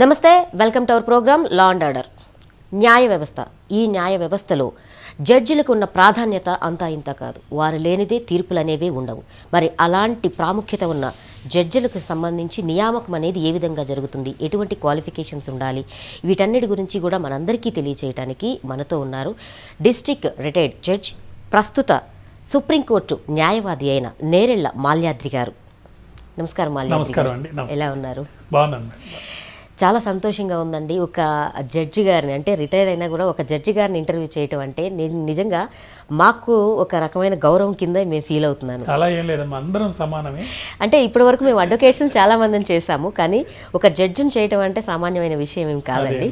నమస్తే welcome to our program law and order న్యాయ వ్యవస్థ ఈ న్యాయ వ్యవస్థలో జడ్జిలకు ఉన్న ప్రాధాన్యత అంతా ఇంత కాదు వారు లేనిదే తీర్పులు అనేవి ఉండవు మరి అలాంటి ప్రాముఖ్యత ఉన్న జడ్జిలకు సంబంధించి నియామకం అనేది ఏ విధంగా జరుగుతుంది ఎటువంటి క్వాలిఫికేషన్స్ ఉండాలి వీటన్నిటి గురించి కూడా మనందరికీ తెలియచేయడానికి మనతో ఉన్నారు డిస్టిక్ రిటైర్డ్ జడ్జ్ ప్రస్తుత సుప్రీంకోర్టు న్యాయవాది అయిన నేరెళ్ల మాల్యాద్రి గారు నమస్కారం మాల్యాద్రి ఎలా ఉన్నారు బాగున్నాను చాలా సంతోషంగా ఉందండి ఒక జడ్జి గారిని అంటే రిటైర్ అయినా కూడా ఒక జడ్జి గారిని ఇంటర్వ్యూ చేయటం అంటే నేను నిజంగా మాకు ఒక రకమైన గౌరవం కింద మేము ఫీల్ అవుతున్నాను అలా ఏం లేదమ్మా అందరం సమానమే అంటే ఇప్పటి వరకు మేము అడ్వకేట్స్ చాలా మందిని చేశాము కానీ ఒక జడ్జిని చేయటం అంటే సామాన్యమైన విషయం ఏం కాదండి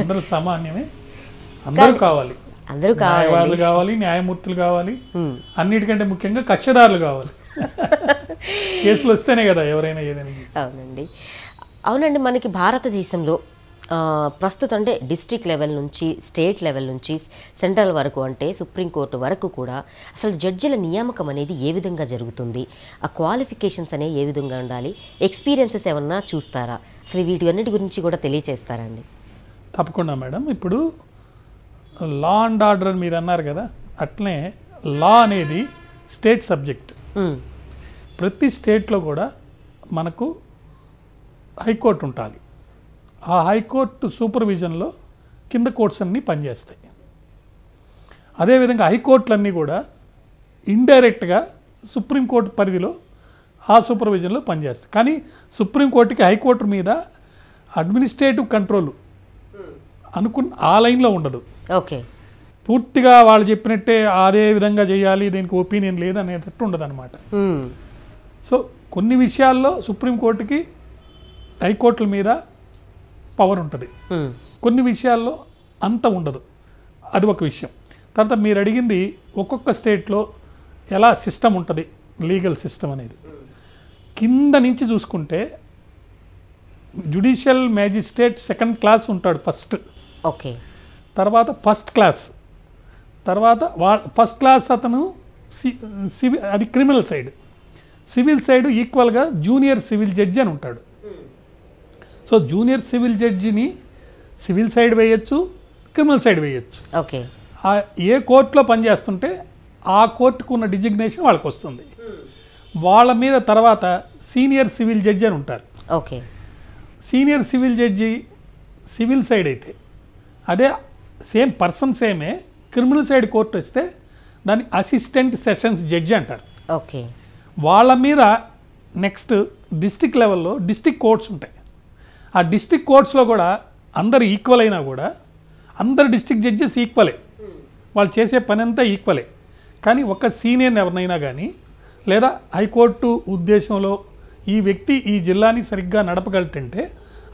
అందరూ సామాన్యమే అందరూ కావాలి అందరూ కావాలి కావాలి న్యాయమూర్తులు కావాలి అన్నిటికంటే ముఖ్యంగా కక్షదారులు కావాలి కేసులు వస్తేనే కదా ఎవరైనా ఏదైనా అవునండి అవునండి మనకి భారతదేశంలో ప్రస్తుతం అంటే డిస్టిక్ లెవెల్ నుంచి స్టేట్ లెవెల్ నుంచి సెంట్రల్ వరకు అంటే సుప్రీంకోర్టు వరకు కూడా అసలు జడ్జిల నియామకం అనేది ఏ విధంగా జరుగుతుంది ఆ క్వాలిఫికేషన్స్ అనేవి ఏ విధంగా ఉండాలి ఎక్స్పీరియన్సెస్ ఏమన్నా చూస్తారా అసలు వీటి అన్నిటి గురించి కూడా తెలియచేస్తారా అండి తప్పకుండా మేడం ఇప్పుడు లా అండ్ ఆర్డర్ మీరు అన్నారు కదా అట్లే లా అనేది స్టేట్ సబ్జెక్ట్ ప్రతి స్టేట్లో కూడా మనకు హైకోర్టు ఉండాలి ఆ హైకోర్టు సూపర్విజన్లో కింద కోర్ట్స్ అన్నీ పనిచేస్తాయి అదేవిధంగా హైకోర్టులన్నీ కూడా ఇండైరెక్ట్గా సుప్రీంకోర్టు పరిధిలో ఆ సూపర్విజన్లో పనిచేస్తాయి కానీ సుప్రీంకోర్టుకి హైకోర్టు మీద అడ్మినిస్ట్రేటివ్ కంట్రోల్ అనుకున్న ఆ లైన్లో ఉండదు ఓకే పూర్తిగా వాళ్ళు చెప్పినట్టే అదే విధంగా చేయాలి దీనికి ఒపీనియన్ లేదనేటట్టు ఉండదు అనమాట సో కొన్ని విషయాల్లో సుప్రీంకోర్టుకి హైకోర్టుల మీద పవర్ ఉంటుంది hmm. కొన్ని విషయాల్లో అంత ఉండదు అది ఒక విషయం తర్వాత మీరు అడిగింది ఒక్కొక్క స్టేట్లో ఎలా సిస్టమ్ ఉంటుంది లీగల్ సిస్టమ్ అనేది కింద నుంచి చూసుకుంటే జుడిషియల్ మ్యాజిస్ట్రేట్ సెకండ్ క్లాస్ ఉంటాడు ఫస్ట్ ఓకే తర్వాత ఫస్ట్ క్లాస్ తర్వాత వా ఫస్ట్ క్లాస్ అతను సివిల్ అది క్రిమినల్ సైడ్ సివిల్ సైడ్ ఈక్వల్గా జూనియర్ సివిల్ జడ్జి అని ఉంటాడు సో జూనియర్ సివిల్ జడ్జిని సివిల్ సైడ్ వేయచ్చు క్రిమినల్ సైడ్ వేయచ్చు ఓకే ఏ కోర్టులో పనిచేస్తుంటే ఆ కోర్టుకు ఉన్న డిజిగ్నేషన్ వాళ్ళకి వస్తుంది వాళ్ళ మీద తర్వాత సీనియర్ సివిల్ జడ్జి అని ఉంటారు okay senior civil judge civil side అయితే అదే సేమ్ పర్సన్ సేమే క్రిమినల్ సైడ్ కోర్టు వస్తే దాన్ని అసిస్టెంట్ సెషన్స్ జడ్జి అంటారు ఓకే వాళ్ళ మీద నెక్స్ట్ డిస్టిక్ లెవెల్లో డిస్టిక్ కోర్ట్స్ ఉంటాయి ఆ డిస్టిక్ కోర్ట్స్లో కూడా అందరు ఈక్వల్ అయినా కూడా అందరు డిస్టిక్ జడ్జెస్ ఈక్వలే వాళ్ళు చేసే పని అంతా ఈక్వలే కానీ ఒక సీనియర్ని ఎవరినైనా కానీ లేదా హైకోర్టు ఉద్దేశంలో ఈ వ్యక్తి ఈ జిల్లాని సరిగ్గా నడపగలటంటే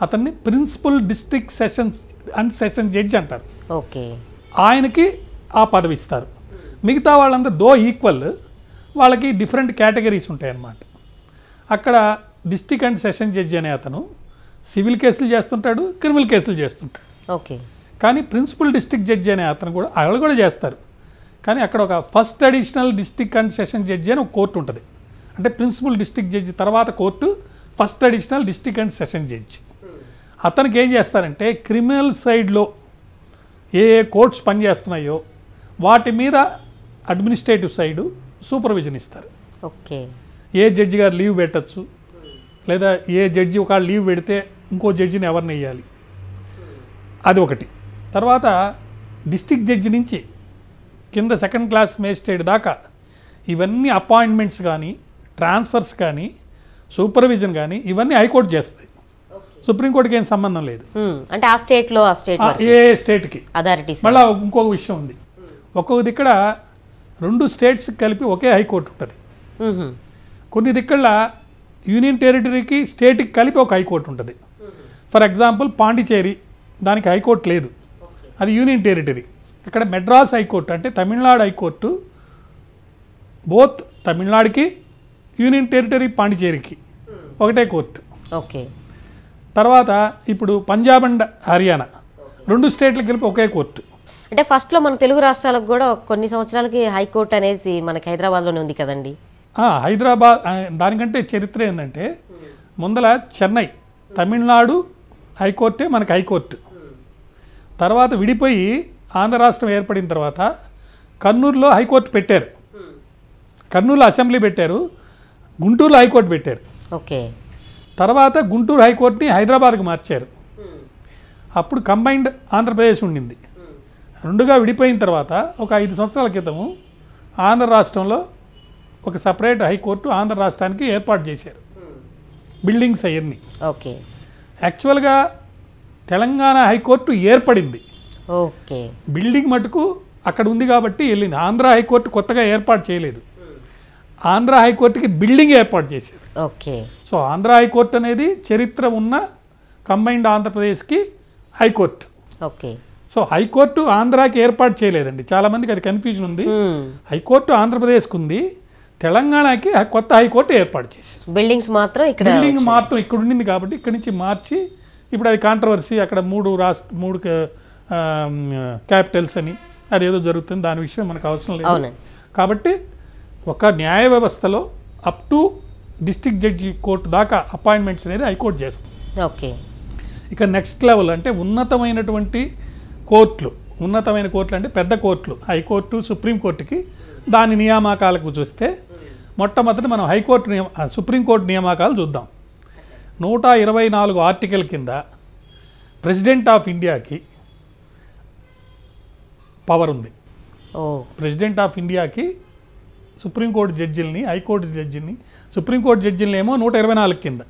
అతన్ని principal district sessions and session judge అంటారు ఓకే ఆయనకి ఆ పదవి ఇస్తారు మిగతా వాళ్ళందరూ దో ఈక్వల్ వాళ్ళకి డిఫరెంట్ కేటగిరీస్ ఉంటాయన్నమాట అక్కడ డిస్టిక్ అండ్ సెషన్ జడ్జి అనే అతను సివిల్ కేసులు చేస్తుంటాడు క్రిమినల్ కేసులు చేస్తుంటాడు ఓకే కానీ ప్రిన్సిపల్ డిస్టిక్ జడ్జి అనే అతను కూడా ఆవిడ కూడా చేస్తారు కానీ అక్కడ ఒక first additional district and session judge అని ఒక కోర్టు ఉంటుంది అంటే ప్రిన్సిపల్ డిస్టిక్ జడ్జి తర్వాత court first additional district and session judge అతనికి ఏం చేస్తారంటే క్రిమినల్ సైడ్లో ఏ ఏ కోర్ట్స్ పనిచేస్తున్నాయో వాటి మీద అడ్మినిస్ట్రేటివ్ సైడు సూపర్విజన్ ఇస్తారు ఓకే ఏ జడ్జి గారు లీవ్ పెట్టచ్చు లేదా ఏ జడ్జి ఒక లీవ్ పెడితే ఇంకో జడ్జిని ఎవరిని వేయాలి అది ఒకటి తర్వాత డిస్టిక్ జడ్జి నుంచి కింద సెకండ్ క్లాస్ మేజిస్ట్రేట్ దాకా ఇవన్నీ అపాయింట్మెంట్స్ కానీ ట్రాన్స్ఫర్స్ కానీ సూపర్విజన్ కానీ ఇవన్నీ హైకోర్టు చేస్తుంది సుప్రీంకోర్టుకి ఏం సంబంధం లేదు అంటే ఆ స్టేట్లో ఆ స్టేట్ ఏ స్టేట్కి మళ్ళీ ఇంకొక విషయం ఉంది ఒక్కొక్క దిక్కడ రెండు స్టేట్స్ కలిపి ఒకే హైకోర్టు ఉంటుంది కొన్ని దిక్కళ్ళ యూనియన్ టెరిటరీకి స్టేట్కి కలిపి ఒక హైకోర్టు ఉంటుంది ఫర్ ఎగ్జాంపుల్ పాండిచేరి దానికి హైకోర్టు లేదు అది యూనియన్ టెరిటరీ ఇక్కడ మెడ్రాస్ హైకోర్టు అంటే తమిళనాడు హైకోర్టు బోత్ తమిళనాడుకి యూనియన్ టెరిటరీ పాండిచేరికి hmm. ఒకటే కోర్టు ఓకే తర్వాత ఇప్పుడు పంజాబ్ అండ్ హర్యానా రెండు స్టేట్లకు కలిపి ఒకే కోర్టు అంటే ఫస్ట్లో మన తెలుగు రాష్ట్రాలకు కూడా కొన్ని సంవత్సరాలకి హైకోర్టు అనేది మనకి హైదరాబాద్లోనే ఉంది కదండి హైదరాబాద్ దానికంటే చరిత్ర ఏంటంటే hmm. ముందల చెన్నై hmm. తమిళనాడు హైకోర్టే మనకు హైకోర్టు తర్వాత విడిపోయి ఆంధ్ర రాష్ట్రం ఏర్పడిన తర్వాత కర్నూలులో హైకోర్టు పెట్టారు కర్నూలు అసెంబ్లీ పెట్టారు గుంటూరులో హైకోర్టు పెట్టారు ఓకే తర్వాత గుంటూరు హైకోర్టుని హైదరాబాద్కి మార్చారు అప్పుడు కంబైన్డ్ ఆంధ్రప్రదేశ్ ఉండింది రెండుగా విడిపోయిన తర్వాత ఒక ఐదు సంవత్సరాల క్రితము ఆంధ్ర రాష్ట్రంలో ఒక సపరేట్ హైకోర్టు ఆంధ్ర రాష్ట్రానికి ఏర్పాటు చేశారు hmm. బిల్డింగ్స్ అవన్నీ ఓకే యాక్చువల్గా తెలంగాణ హైకోర్టు ఏర్పడింది ఓకే బిల్డింగ్ మటుకు అక్కడ ఉంది కాబట్టి వెళ్ళింది ఆంధ్ర హైకోర్టు కొత్తగా ఏర్పాటు చేయలేదు ఆంధ్ర హైకోర్టుకి బిల్డింగ్ ఏర్పాటు చేశారు ఓకే సో ఆంధ్ర హైకోర్టు అనేది చరిత్ర ఉన్న కంబైన్డ్ ఆంధ్రప్రదేశ్కి హైకోర్టు ఓకే సో హైకోర్టు ఆంధ్రాకి ఏర్పాటు చేయలేదండి చాలామందికి అది కన్ఫ్యూజన్ ఉంది హైకోర్టు ఆంధ్రప్రదేశ్కి ఉంది తెలంగాణకి కొత్త హైకోర్టు ఏర్పాటు చేసింది బిల్డింగ్స్ మాత్రం ఇక్కడ బిల్డింగ్ మాత్రం ఇక్కడ ఉండింది కాబట్టి ఇక్కడ నుంచి మార్చి ఇప్పుడు అది కాంట్రవర్సీ అక్కడ మూడు రాష్ట్ర మూడు క్యాపిటల్స్ అని అదేదో జరుగుతుంది దాని విషయం మనకు అవసరం లేదు కాబట్టి ఒక న్యాయ వ్యవస్థలో up to district judge court దాకా అపాయింట్మెంట్స్ అనేది హైకోర్టు చేస్తుంది ఓకే ఇక నెక్స్ట్ లెవెల్ అంటే ఉన్నతమైనటువంటి కోర్టులు ఉన్నతమైన కోర్టులు అంటే పెద్ద కోర్టులు హైకోర్టు సుప్రీంకోర్టుకి దాని నియామకాలకు చూస్తే మొట్టమొదటి మనం హైకోర్టు నియమ సుప్రీంకోర్టు నియామకాలు చూద్దాం నూట ఇరవై నాలుగు ఆర్టికల్ కింద ప్రెసిడెంట్ ఆఫ్ ఇండియాకి పవర్ ఉంది ప్రెసిడెంట్ ఆఫ్ ఇండియాకి సుప్రీంకోర్టు జడ్జిల్ని హైకోర్టు జడ్జిల్ని సుప్రీంకోర్టు జడ్జిల్ని ఏమో నూట ఇరవై నాలుగు కింద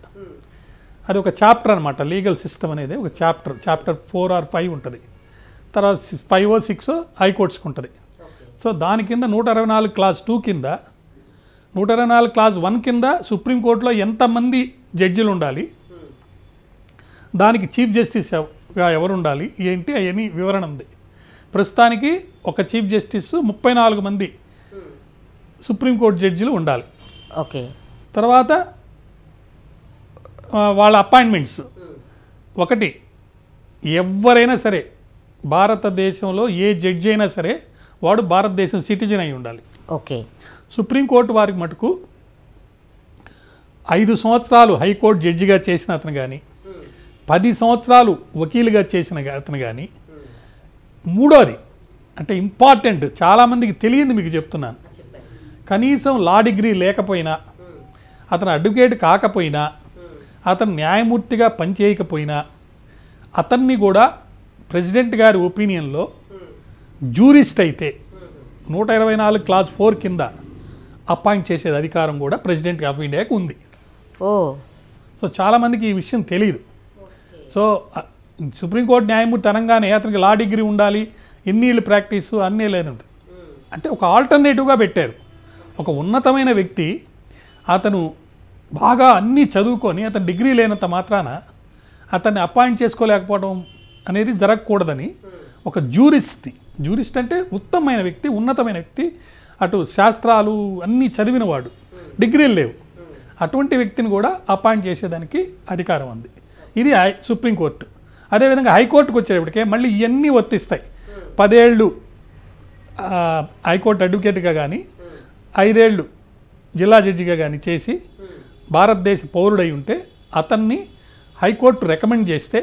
అది ఒక చాప్టర్ అనమాట లీగల్ సిస్టమ్ అనేది ఒక chapter chapter four or five ఉంటుంది తర్వాత ఫైవ్ ఓ సిక్స్ హైకోర్ట్స్కి ఉంటుంది సో దాని కింద నూట అరవై నాలుగు క్లాస్ టూ కింద నూట ఇరవై నాలుగు క్లాజ్ వన్ కింద సుప్రీంకోర్టులో ఎంతమంది జడ్జిలు ఉండాలి దానికి చీఫ్ జస్టిస్గా ఎవరు ఉండాలి ఏంటి అవన్నీ వివరణ ఉంది ప్రస్తుతానికి ఒక చీఫ్ జస్టిస్ ముప్పై నాలుగు మంది సుప్రీంకోర్టు జడ్జిలు ఉండాలి ఓకే తర్వాత వాళ్ళ అపాయింట్మెంట్స్ ఒకటి ఎవరైనా సరే భారతదేశంలో ఏ జడ్జి అయినా సరే వాడు భారతదేశం సిటిజన్ అయి ఉండాలి ఓకే సుప్రీంకోర్టు వారికి మటుకు ఐదు సంవత్సరాలు హైకోర్టు జడ్జిగా చేసిన అతను కానీ పది సంవత్సరాలు వకీలుగా చేసిన అతను కానీ మూడోది అంటే ఇంపార్టెంట్ చాలామందికి తెలియదు మీకు చెప్తున్నాను కనీసం లా డిగ్రీ లేకపోయినా అతను అడ్వకేట్ కాకపోయినా అతను న్యాయమూర్తిగా పనిచేయకపోయినా అతన్ని కూడా ప్రెసిడెంట్ గారి ఒపీనియన్లో జూరిస్ట్ అయితే నూట ఇరవై నాలుగు క్లాస్ ఫోర్ కింద అపాయింట్ చేసేది అధికారం కూడా ప్రెసిడెంట్ ఆఫ్ ఇండియాకి ఉంది ఓ సో చాలామందికి ఈ విషయం తెలియదు సో సుప్రీంకోర్టు న్యాయమూర్తి అనగానే అతనికి లా డిగ్రీ ఉండాలి ఇళ్ళు ప్రాక్టీస్ అన్నీ లేనిది అంటే ఒక ఆల్టర్నేటివ్గా పెట్టారు ఒక ఉన్నతమైన వ్యక్తి అతను బాగా అన్నీ చదువుకొని అతను డిగ్రీ లేనంత మాత్రాన అతన్ని అపాయింట్ చేసుకోలేకపోవడం అనేది జరగకూడదని ఒక జ్యూరిస్ట్ని జ్యూరిస్ట్ అంటే ఉత్తమమైన వ్యక్తి ఉన్నతమైన వ్యక్తి అటు శాస్త్రాలు అన్నీ చదివినవాడు డిగ్రీలు లేవు అటువంటి వ్యక్తిని కూడా అపాయింట్ చేసేదానికి అధికారం ఉంది ఇది సుప్రీంకోర్టు అదేవిధంగా హైకోర్టుకు వచ్చేటప్పటికే మళ్ళీ ఇవన్నీ వర్తిస్తాయి పదేళ్ళు హైకోర్టు అడ్వకేట్గా కానీ ఐదేళ్ళు జిల్లా జడ్జిగా కానీ చేసి భారతదేశ పౌరుడై ఉంటే అతన్ని హైకోర్టు రికమెండ్ చేస్తే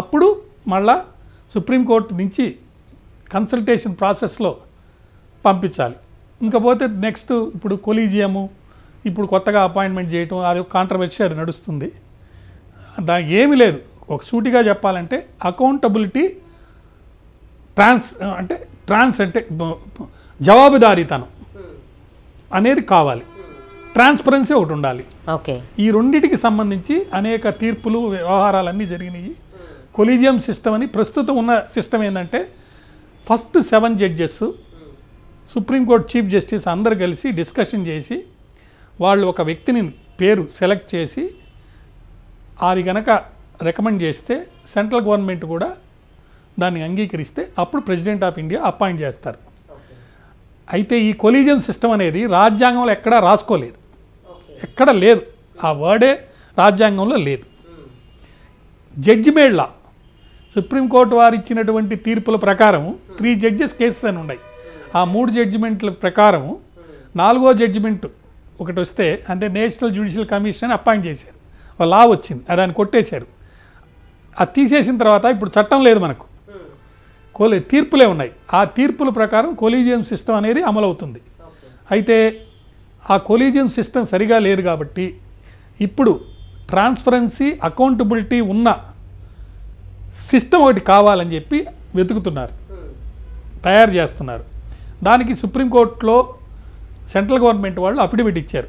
అప్పుడు మళ్ళా సుప్రీంకోర్టు నుంచి కన్సల్టేషన్ ప్రాసెస్లో పంపించాలి ఇంకపోతే నెక్స్ట్ ఇప్పుడు కొలీజియము ఇప్పుడు కొత్తగా అపాయింట్మెంట్ చేయటం అది ఒక కాంట్రవర్సీ అది నడుస్తుంది దానికి ఏమీ లేదు ఒక సూటిగా చెప్పాలంటే అకౌంటబిలిటీ ట్రాన్స్ అంటే ట్రాన్స్ అంటే జవాబుదారీతనం అనేది కావాలి ట్రాన్స్పరెన్సీ ఒకటి ఉండాలి ఓకే ఈ రెండింటికి సంబంధించి అనేక తీర్పులు వ్యవహారాలన్నీ జరిగినాయి కొలీజియం సిస్టమ్ అని ప్రస్తుతం ఉన్న సిస్టమ్ ఏంటంటే first seven judges supreme court chief justice అందరు కలిసి డిస్కషన్ చేసి వాళ్ళు ఒక వ్యక్తిని పేరు సెలెక్ట్ చేసి అది గనక రికమెండ్ చేస్తే సెంట్రల్ గవర్నమెంట్ కూడా దాన్ని అంగీకరిస్తే అప్పుడు ప్రెసిడెంట్ ఆఫ్ ఇండియా అపాయింట్ చేస్తారు అయితే ఈ కొలీజియం సిస్టమ్ అనేది రాజ్యాంగంలో ఎక్కడా రాసుకోలేదు ఎక్కడ లేదు ఆ వర్డే రాజ్యాంగంలో లేదు జడ్జిమేడ్ లా సుప్రీంకోర్టు వారు ఇచ్చినటువంటి తీర్పుల ప్రకారం త్రీ జడ్జెస్ కేసెస్ అని ఉన్నాయి ఆ మూడు జడ్జిమెంట్ల ప్రకారం నాలుగో జడ్జిమెంట్ ఒకటి వస్తే అంటే నేషనల్ జ్యుడిషియల్ కమిషన్ అపాయింట్ చేశారు లా వచ్చింది దాన్ని కొట్టేశారు అది తీసేసిన తర్వాత ఇప్పుడు చట్టం లేదు మనకు కోలే తీర్పులే ఉన్నాయి ఆ తీర్పుల ప్రకారం కొలీజియం సిస్టమ్ అనేది అమలవుతుంది అయితే ఆ కొలీజియం సిస్టమ్ సరిగా లేదు కాబట్టి ఇప్పుడు ట్రాన్స్పరెన్సీ అకౌంటబిలిటీ ఉన్న సిస్టమ్ ఒకటి కావాలని చెప్పి వెతుకుతున్నారు తయారు చేస్తున్నారు దానికి సుప్రీంకోర్టులో సెంట్రల్ గవర్నమెంట్ వాళ్ళు అఫిడవిట్ ఇచ్చారు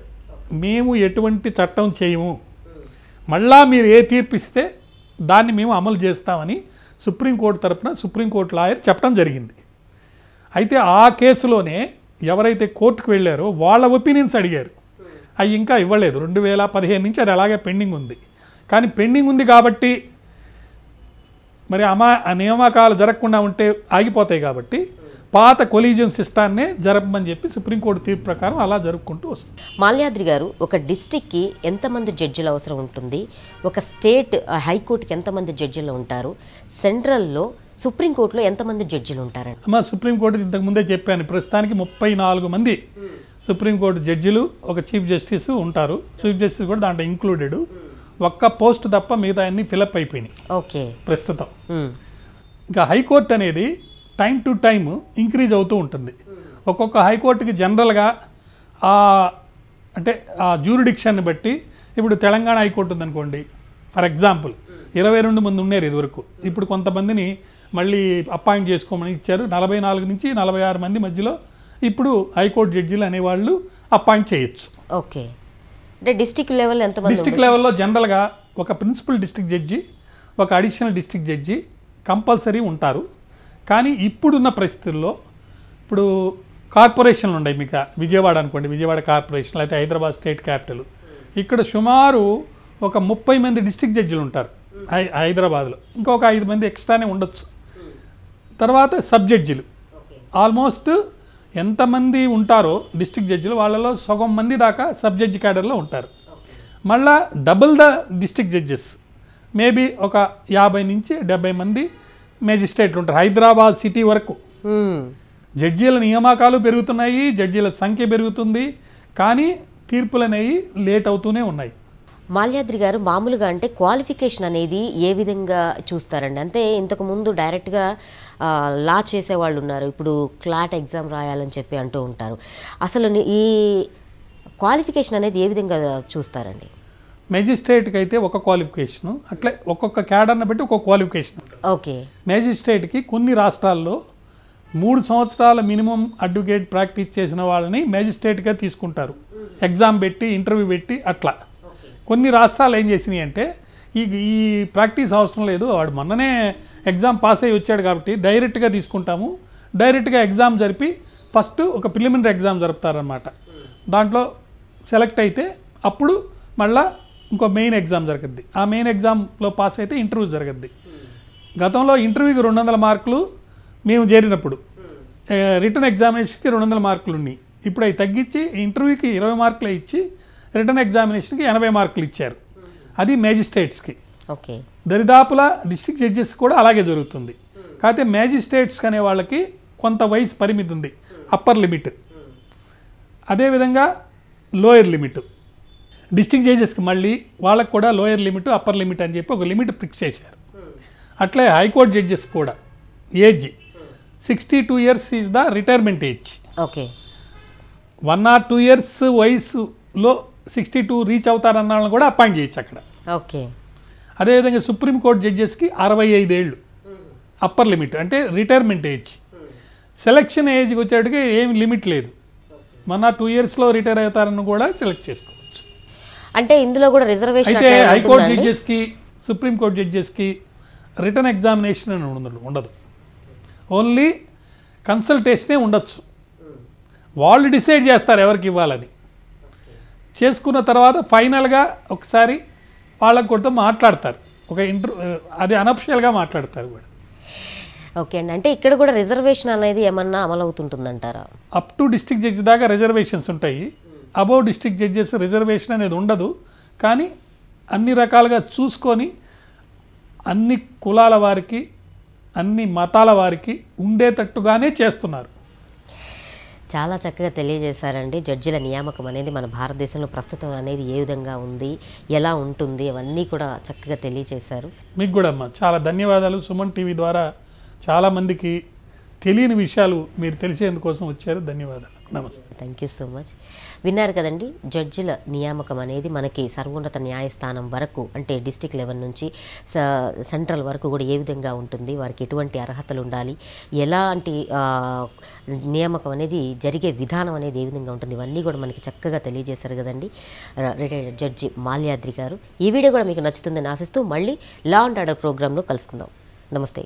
మేము ఎటువంటి చట్టం చేయము మళ్ళా మీరు ఏ తీర్పు ఇస్తే దాన్ని మేము అమలు చేస్తామని సుప్రీంకోర్టు తరఫున సుప్రీంకోర్టు లాయర్ చెప్పడం జరిగింది అయితే ఆ కేసులోనే ఎవరైతే కోర్టుకు వెళ్ళారో వాళ్ళ ఒపీనియన్స్ అడిగారు అవి ఇంకా ఇవ్వలేదు రెండు వేల పదిహేను నుంచి అది అలాగే పెండింగ్ ఉంది కానీ పెండింగ్ ఉంది కాబట్టి మరి అమా నియామకాలు జరగకుండా ఉంటే ఆగిపోతాయి కాబట్టి పాత కొలీజియం సిస్టాన్నే జరపమని చెప్పి సుప్రీంకోర్టు తీర్పు ప్రకారం అలా జరుపుకుంటూ వస్తుంది మాల్యాద్రి గారు ఒక డిస్టిక్కి ఎంతమంది జడ్జిలు అవసరం ఉంటుంది ఒక స్టేట్ హైకోర్టుకి ఎంతమంది జడ్జిలు ఉంటారు సెంట్రల్లో సుప్రీంకోర్టులో ఎంతమంది జడ్జిలు ఉంటారు అమ్మ సుప్రీంకోర్టు ఇంతకుముందే చెప్పాను ప్రస్తుతానికి ముప్పై నాలుగు మంది సుప్రీంకోర్టు జడ్జిలు ఒక చీఫ్ జస్టిస్ ఉంటారు చీఫ్ జస్టిస్ కూడా దాంట్లో ఇంక్లూడెడ్ ఒక్క పోస్ట్ తప్ప మిగతా అన్ని ఫిలప్ అయిపోయినాయి ఓకే ప్రస్తుతం ఇంకా హైకోర్టు అనేది టైం టు టైం ఇంక్రీజ్ అవుతూ ఉంటుంది ఒక్కొక్క హైకోర్టుకి జనరల్గా అంటే ఆ జ్యూరిడిక్షన్ని బట్టి ఇప్పుడు తెలంగాణ హైకోర్టు ఉందనుకోండి ఫర్ ఎగ్జాంపుల్ ఇరవై రెండు మంది ఉన్నారు ఇదివరకు ఇప్పుడు కొంతమందిని మళ్ళీ అపాయింట్ చేసుకోమని ఇచ్చారు నలభై నాలుగు నుంచి నలభై ఆరు మంది మధ్యలో ఇప్పుడు హైకోర్టు జడ్జీలు అనేవాళ్ళు అపాయింట్ చేయొచ్చు ఓకే అంటే డిస్టిక్ లెవెల్ ఎంత డిస్టిక్ లెవెల్లో జనరల్గా ఒక ప్రిన్సిపల్ డిస్టిక్ జడ్జి ఒక అడిషనల్ డిస్టిక్ జడ్జి కంపల్సరీ ఉంటారు కానీ ఇప్పుడున్న పరిస్థితుల్లో ఇప్పుడు కార్పొరేషన్లు ఉన్నాయి మీకు విజయవాడ అనుకోండి విజయవాడ కార్పొరేషన్ అయితే హైదరాబాద్ స్టేట్ క్యాపిటల్ ఇక్కడ సుమారు ఒక ముప్పై మంది డిస్టిక్ జడ్జిలు ఉంటారు హైదరాబాద్లో ఇంకొక ఐదు మంది ఎక్స్ట్రానే ఉండొచ్చు తర్వాత సబ్ జడ్జిలు ఆల్మోస్ట్ ఎంతమంది ఉంటారో డిస్టిక్ జడ్జిలు వాళ్ళలో సగం మంది దాకా సబ్ జడ్జి క్యాడర్లో ఉంటారు మళ్ళా double the district judges maybe ఒక యాభై నుంచి డెబ్బై మంది మేజిస్ట్రేట్లు ఉంటారు హైదరాబాద్ సిటీ వరకు జడ్జీల నియామకాలు పెరుగుతున్నాయి జడ్జీల సంఖ్య పెరుగుతుంది కానీ తీర్పులు అనేవి లేట్ అవుతూనే ఉన్నాయి మాల్యాద్రి గారు మామూలుగా అంటే క్వాలిఫికేషన్ అనేది ఏ విధంగా చూస్తారండి అంటే ఇంతకు ముందు డైరెక్ట్గా లా చేసేవాళ్ళు ఉన్నారు ఇప్పుడు క్లాట్ ఎగ్జామ్ రాయాలని చెప్పి అంటూ ఉంటారు అసలు ఈ క్వాలిఫికేషన్ అనేది ఏ విధంగా చూస్తారండి మేజిస్ట్రేట్కి అయితే ఒక క్వాలిఫికేషన్ అట్లా ఒక్కొక్క క్యాడర్ని బట్టి ఒక్కొక్క క్వాలిఫికేషన్ ఓకే మేజిస్ట్రేట్కి కొన్ని రాష్ట్రాల్లో మూడు సంవత్సరాల మినిమం అడ్వకేట్ ప్రాక్టీస్ చేసిన వాళ్ళని మేజిస్ట్రేట్గా తీసుకుంటారు ఎగ్జామ్ పెట్టి ఇంటర్వ్యూ పెట్టి అట్లా కొన్ని రాష్ట్రాలు ఏం చేసినాయి అంటే ఈ ఈ ప్రాక్టీస్ అవసరం లేదు వాడు మొన్ననే ఎగ్జామ్ పాస్ అయ్యి వచ్చాడు కాబట్టి డైరెక్ట్గా తీసుకుంటాము డైరెక్ట్గా ఎగ్జామ్ జరిపి ఫస్ట్ ఒక ప్రిలిమినరీ ఎగ్జామ్ జరుపుతారనమాట దాంట్లో సెలెక్ట్ అయితే అప్పుడు మళ్ళా ఇంకో మెయిన్ ఎగ్జామ్ జరగద్ది ఆ మెయిన్ ఎగ్జామ్లో పాస్ అయితే ఇంటర్వ్యూ జరగద్ది గతంలో ఇంటర్వ్యూకి రెండు వందల మార్కులు మేము చేరినప్పుడు రిటర్న్ ఎగ్జామినేషన్కి రెండు వందల మార్కులు ఉన్నాయి ఇప్పుడు అవి తగ్గించి ఇంటర్వ్యూకి ఇరవై మార్కులే ఇచ్చి రిటర్న్ ఎగ్జామినేషన్కి ఎనభై మార్కులు ఇచ్చారు అది మ్యాజిస్ట్రేట్స్కి ఓకే దరిదాపుల డిస్ట్రిక్ట్ జడ్జెస్ కూడా అలాగే జరుగుతుంది కాకపోతే మ్యాజిస్ట్రేట్స్ అనే వాళ్ళకి కొంత వయసు పరిమితి ఉంది అప్పర్ లిమిట్ అదేవిధంగా లోయర్ లిమిట్ డిస్టిక్ జడ్జెస్కి మళ్ళీ వాళ్ళకు కూడా లోయర్ లిమిట్ అప్పర్ లిమిట్ అని చెప్పి ఒక లిమిట్ ఫిక్స్ చేశారు అట్లే హైకోర్టు జడ్జెస్ కూడా age sixty two years is the retirement age okay one or two years వయసులో సిక్స్టీ టూ రీచ్ అవుతారన్న వాళ్ళని కూడా అపాయింట్ చేయొచ్చు అక్కడ ఓకే అదేవిధంగా సుప్రీంకోర్టు జడ్జెస్కి అరవై ఐదు ఏళ్ళు అప్పర్ లిమిట్ అంటే రిటైర్మెంట్ ఏజ్ సెలక్షన్ ఏజ్కి వచ్చేటికి ఏమి లిమిట్ లేదు మన టూ ఇయర్స్లో రిటైర్ అవుతారని కూడా సెలెక్ట్ చేసుకోవచ్చు అంటే ఇందులో కూడా రిజర్వేషన్ అయితే హైకోర్టు జడ్జెస్కి సుప్రీంకోర్టు జడ్జెస్కి రిటర్న్ ఎగ్జామినేషన్ అని ఉండదు ఉండదు ఓన్లీ కన్సల్టేషనే ఉండొచ్చు వాళ్ళు డిసైడ్ చేస్తారు ఎవరికి ఇవ్వాలని చేసుకున్న తర్వాత ఫైనల్గా ఒకసారి వాళ్ళకు కూడా మాట్లాడతారు ఒక ఇంటర్ అది అనఫిషియల్గా మాట్లాడతారు కూడా ఓకే అండి అంటే ఇక్కడ కూడా రిజర్వేషన్ అనేది ఏమన్నా అమలవుతుంటుందంటారా అప్ టు డిస్టిక్ జడ్జి దాకా రిజర్వేషన్స్ ఉంటాయి అబౌ డిస్టిక్ జడ్జెస్ రిజర్వేషన్ అనేది ఉండదు కానీ అన్ని రకాలుగా చూసుకొని అన్ని కులాల వారికి అన్ని మతాల వారికి ఉండేటట్టుగానే చేస్తున్నారు చాలా చక్కగా తెలియజేశారండి జడ్జిల నియామకం అనేది మన భారతదేశంలో ప్రస్తుతం అనేది ఏ విధంగా ఉంది ఎలా ఉంటుంది అవన్నీ కూడా చక్కగా తెలియజేశారు మీకు కూడా అమ్మ చాలా ధన్యవాదాలు సుమన్ టీవీ ద్వారా చాలామందికి తెలియని విషయాలు మీరు తెలిసేందుకోసం వచ్చారు ధన్యవాదాలు నమస్తే థ్యాంక్ యూ సో మచ్ విన్నారు కదండి జడ్జిల నియామకం అనేది మనకి సర్వోన్నత న్యాయస్థానం వరకు అంటే డిస్టిక్ లెవెల్ నుంచి సెంట్రల్ వరకు కూడా ఏ విధంగా ఉంటుంది వారికి ఎటువంటి అర్హతలు ఉండాలి ఎలాంటి నియామకం అనేది జరిగే విధానం అనేది ఏ విధంగా ఉంటుంది ఇవన్నీ కూడా మనకి చక్కగా తెలియజేశారు కదండి రిటైర్డ్ జడ్జి మాల్యాద్రి గారు ఈ వీడియో కూడా మీకు నచ్చుతుందని ఆశిస్తూ మళ్ళీ లా అండ్ ఆర్డర్ ప్రోగ్రాంలో కలుసుకుందాం నమస్తే